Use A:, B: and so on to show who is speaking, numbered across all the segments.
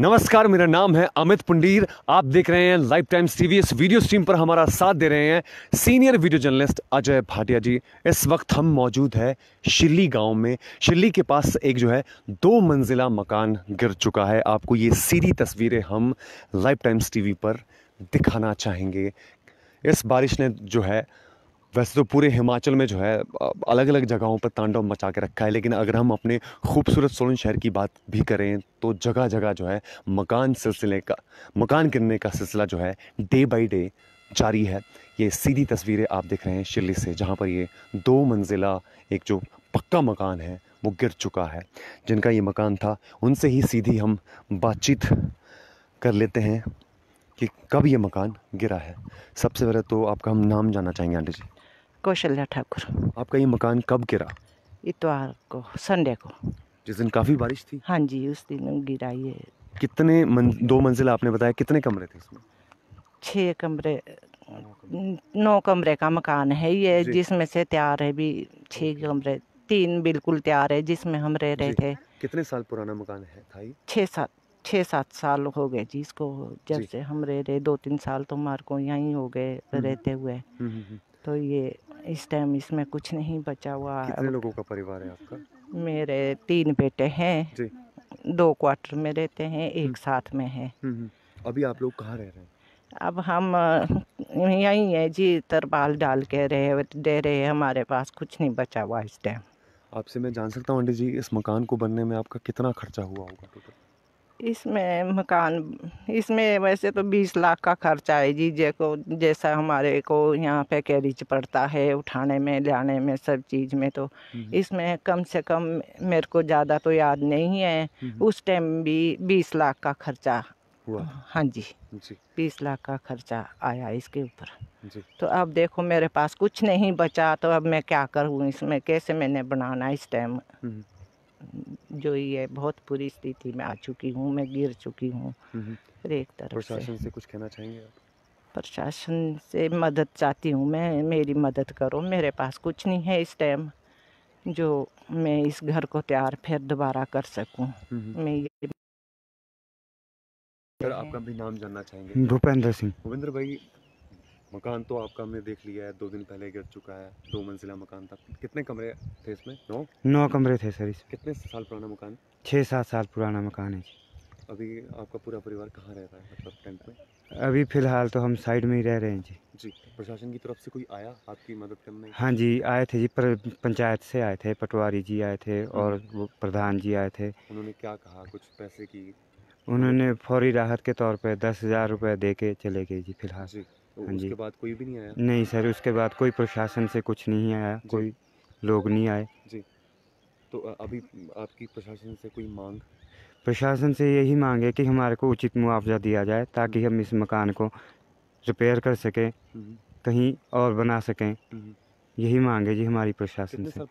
A: नमस्कार मेरा नाम है अमित पुंडीर आप देख रहे हैं लाइफ टाइम टीवी इस वीडियो स्ट्रीम पर हमारा साथ दे रहे हैं senior video journalist Ajay Bhatia ji इस वक्त हम मौजूद है शिल्ली गांव में शिल्ली के पास एक जो है दो मंजिला मकान गिर चुका है आपको ये सीधी तस्वीरें हम लाइफ टाइम्स टीवी पर दिखाना चाहेंगे इस बारिश ने जो है वैसे तो पूरे हिमाचल में जो है अलग अलग जगहों पर तांडव मचा के रखा है लेकिन अगर हम अपने खूबसूरत सोलन शहर की बात भी करें तो जगह जगह जो है मकान सिलसिले का मकान गिरने का सिलसिला जो है डे बाई डे जारी है ये सीधी तस्वीरें आप देख रहे हैं शिल्ली से जहाँ पर ये दो मंजिला एक जो पक्का मकान है वो गिर चुका है जिनका ये मकान था उनसे ही सीधी हम बातचीत कर लेते हैं कि कब ये मकान गिरा है सबसे पहले तो आपका हम नाम जानना चाहेंगे आंटी जी
B: कौशल्या ठाकुर आपका
A: ये मकान कब गिरा
B: इतवार तो को संडे को
A: जिस दिन काफ़ी बारिश
B: थी हाँ जी उस दिन गिरा ये
A: कितने मन, दो मंजिल आपने बताया कितने कमरे थे इसमें
B: छः कमरे नौ कमरे का मकान है ये जिसमें से तैयार है भी छह कमरे तीन बिल्कुल तैयार है जिसमें हम रह रहे थे
A: कितने साल पुराना मकान
B: है था छह सात छह सात साल हो गए जी इसको जब से हम रह रहे दो तीन साल तो हमारे को हो गए हम्म। रहते हुए हम्म, हम्म, तो ये इस टाइम इसमें कुछ नहीं बचा हुआ कितने
A: लोगों का परिवार है आपका
B: मेरे तीन बेटे हैं जी। दो क्वार्टर में रहते हैं एक हम्म। साथ में है हम्म, हम्म। अभी आप लोग कहाँ रह रहे हैं अब हम यहीं है जी तरपाल डाल के रहे दे रहे हमारे पास कुछ नहीं बचा हुआ इस टाइम
A: आपसे मैं जान सकता हूँ आंटी जी इस मकान को बनने में आपका कितना खर्चा हुआ होगा टोटल
B: इसमें मकान इसमें वैसे तो बीस लाख का खर्चा है जी को जैसा हमारे को यहाँ पे कैरिज पड़ता है उठाने में लाने में सब चीज़ में तो हम्म हम्म। इसमें कम से कम मेरे को ज़्यादा तो याद नहीं है हम्म उस टाइम भी बीस लाख का खर्चा हुआ हाँ जी बीस लाख का खर्चा आया इसके ऊपर तो अब देखो मेरे पास कुछ नहीं बचा तो अब मैं क्या करूँ इसमें कैसे मैंने बनाना इस टाइम जो ये बहुत बुरी स्थिति में आ चुकी हूँ मैं गिर चुकी हूँ एक तरफ प्रशासन से।, से
A: कुछ कहना चाहेंगे
B: प्रशासन से मदद चाहती हूँ मैं मेरी मदद करो मेरे पास कुछ नहीं है इस टाइम जो मैं इस घर को तैयार फिर दोबारा कर सकूँ मैं ये
A: आपका भी नाम जानना चाहेंगे भूपेंद्र सिंह भूपेंद्र भाई मकान तो आपका हमने देख लिया है दो दिन पहले गिर चुका है दो मंजिला मकान था कितने कमरे थे इसमें नौ
C: नौ कमरे थे सर इसमें कितने
A: साल पुराना मकान
C: छः सात साल पुराना मकान है
A: अभी आपका पूरा परिवार कहाँ रहता है मतलब टेंट में
C: अभी फ़िलहाल तो हम साइड में ही रह रहे हैं जी
A: जी प्रशासन की तरफ से कोई आया आपकी मदद करने हाँ
C: जी आए थे जी पर पंचायत से आए थे पटवारी जी आए थे हम्म। और वो प्रधान जी आए थे
A: उन्होंने क्या कहा
C: कुछ पैसे की उन्होंने फौरी राहत के तौर पे दस हज़ार रुपये दे के चले गए जी फिलहाल जी तो हाँ जी उसके बाद कोई भी नहीं आया नहीं सर उसके बाद कोई प्रशासन से कुछ नहीं आया कोई लोग नहीं आए
A: जी तो अभी आपकी प्रशासन से कोई मांग
C: प्रशासन से यही मांग है कि हमारे को उचित मुआवजा दिया जाए ताकि हम्म। हम इस मकान को रिपेयर कर सकें हम्म। कहीं और बना सकें हम्म। यही मांग है जी हमारी प्रशासन से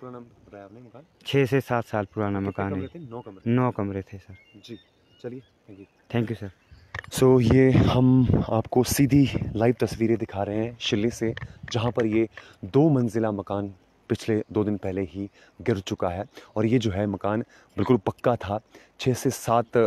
C: छः से सात साल पुराना मकान है नौ कमरे थे सर
A: जी चलिए
C: thank you sir so so, ये हम आपको सीधी
A: लाइव तस्वीरें दिखा रहे हैं शिले से जहाँ पर ये दो मंजिला मकान पिछले दो दिन पहले ही गिर चुका है और ये जो है मकान बिल्कुल पक्का था छः से सात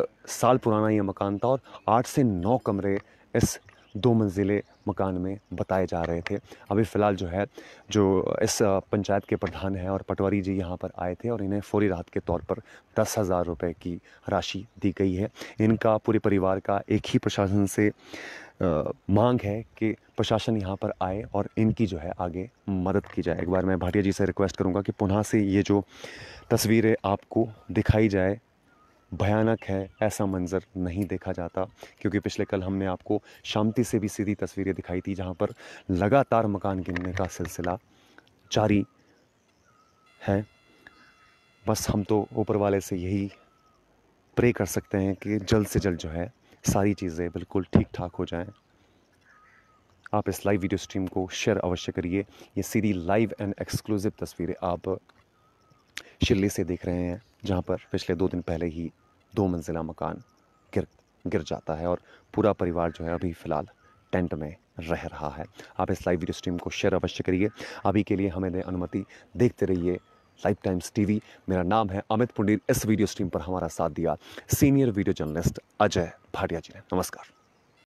A: साल पुराना ये मकान था और आठ से नौ कमरे इस दो मंजिले मकान में बताए जा रहे थे अभी फ़िलहाल जो है जो इस पंचायत के प्रधान हैं और पटवारी जी यहाँ पर आए थे और इन्हें फौरी राहत के तौर पर दस हज़ार रुपये की राशि दी गई है इनका पूरे परिवार का एक ही प्रशासन से आ, मांग है कि प्रशासन यहाँ पर आए और इनकी जो है आगे मदद की जाए एक बार मैं भाटिया जी से रिक्वेस्ट करूँगा कि पुनः से ये जो तस्वीरें आपको दिखाई जाए भयानक है ऐसा मंज़र नहीं देखा जाता क्योंकि पिछले कल हमने आपको शांति से भी सीधी तस्वीरें दिखाई थी जहाँ पर लगातार मकान गिरने का सिलसिला जारी है बस हम तो ऊपर वाले से यही प्रे कर सकते हैं कि जल्द से जल्द जो है सारी चीज़ें बिल्कुल ठीक ठाक हो जाएं आप इस लाइव वीडियो स्ट्रीम को शेयर अवश्य करिए ये सीधी लाइव एंड एक्सक्लूसिव तस्वीरें आप शिल्ली से देख रहे हैं जहाँ पर पिछले दो दिन पहले ही दो मंजिला मकान गिर गिर जाता है और पूरा परिवार जो है अभी फ़िलहाल टेंट में रह रहा है आप इस लाइव वीडियो स्ट्रीम को शेयर अवश्य करिए अभी के लिए हमें अनुमति देखते रहिए लाइफ टाइम्स टीवी मेरा नाम है अमित पुंडीर इस वीडियो स्ट्रीम पर हमारा साथ दिया senior video journalist Ajay Bhatia ji ने नमस्कार